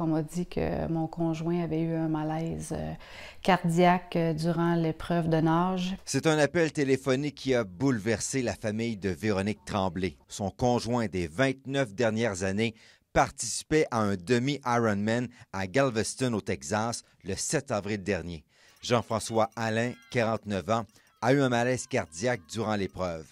on m'a dit que mon conjoint avait eu un malaise euh, cardiaque euh, durant l'épreuve de nage. C'est un appel téléphonique qui a bouleversé la famille de Véronique Tremblay. Son conjoint des 29 dernières années participait à un demi-Ironman à Galveston au Texas le 7 avril dernier. Jean-François Alain, 49 ans, a eu un malaise cardiaque durant l'épreuve.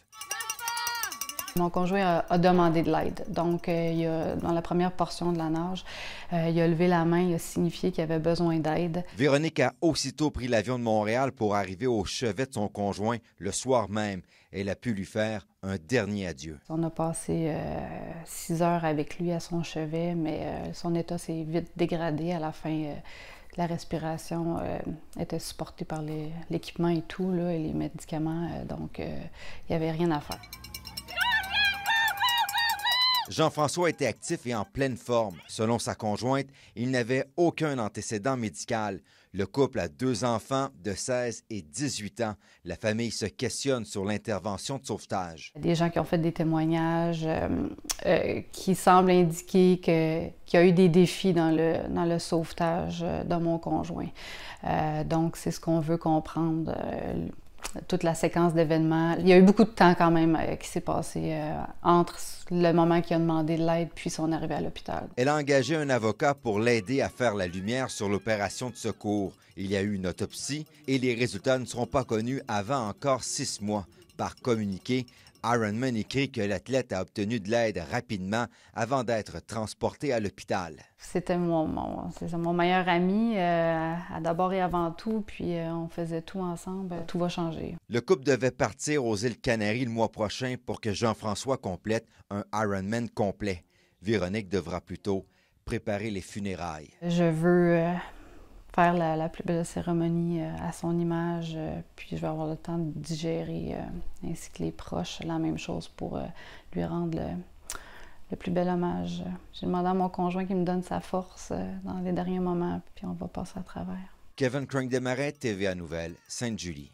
Mon conjoint a, demandé de l'aide. Donc, euh, il a, dans la première portion de la nage, euh, il a levé la main, il a signifié qu'il avait besoin d'aide. Véronique a aussitôt pris l'avion de Montréal pour arriver au chevet de son conjoint le soir même. Elle a pu lui faire un dernier adieu. On a passé euh, six heures avec lui à son chevet, mais son état s'est vite dégradé à la fin la respiration était supportée par l'équipement et tout, là, et les médicaments, donc il n'y avait rien à faire. Jean-François était actif et en pleine forme. Selon sa conjointe, il n'avait aucun antécédent médical. Le couple a deux enfants de 16 et 18 ans. La famille se questionne sur l'intervention de sauvetage. Des gens qui ont fait des témoignages euh, euh, qui semblent indiquer qu'il y a eu des défis dans le, sauvetage euh, de mon conjoint. donc, c'est ce qu'on veut comprendre toute la séquence d'événements. Il y a eu beaucoup de temps quand même euh, qui s'est passé euh, entre le moment qu'il a demandé de l'aide puis son arrivée à l'hôpital. Elle a engagé un avocat pour l'aider à faire la lumière sur l'opération de secours. Il y a eu une autopsie et les résultats ne seront pas connus avant encore six mois. Par communiqué, Ironman écrit que l'athlète a obtenu de l'aide rapidement avant d'être transporté à l'hôpital. C'était mon, mon, mon meilleur ami. Euh, d'abord et avant tout, puis euh, on faisait tout ensemble. Euh, tout va changer. Le couple devait partir aux îles Canaries le mois prochain pour que Jean-François complète un Ironman complet. Véronique devra plutôt préparer les funérailles. Je veux euh, faire la, plus belle cérémonie à son image, puis je vais avoir le temps de digérer, ainsi que les proches, la même chose pour lui rendre le, le plus bel hommage. J'ai demandé à mon conjoint qu'il me donne sa force euh, dans les derniers moments, puis on va passer à travers. Kevin Crank-Desmarais, TVA Nouvelle, Sainte-Julie.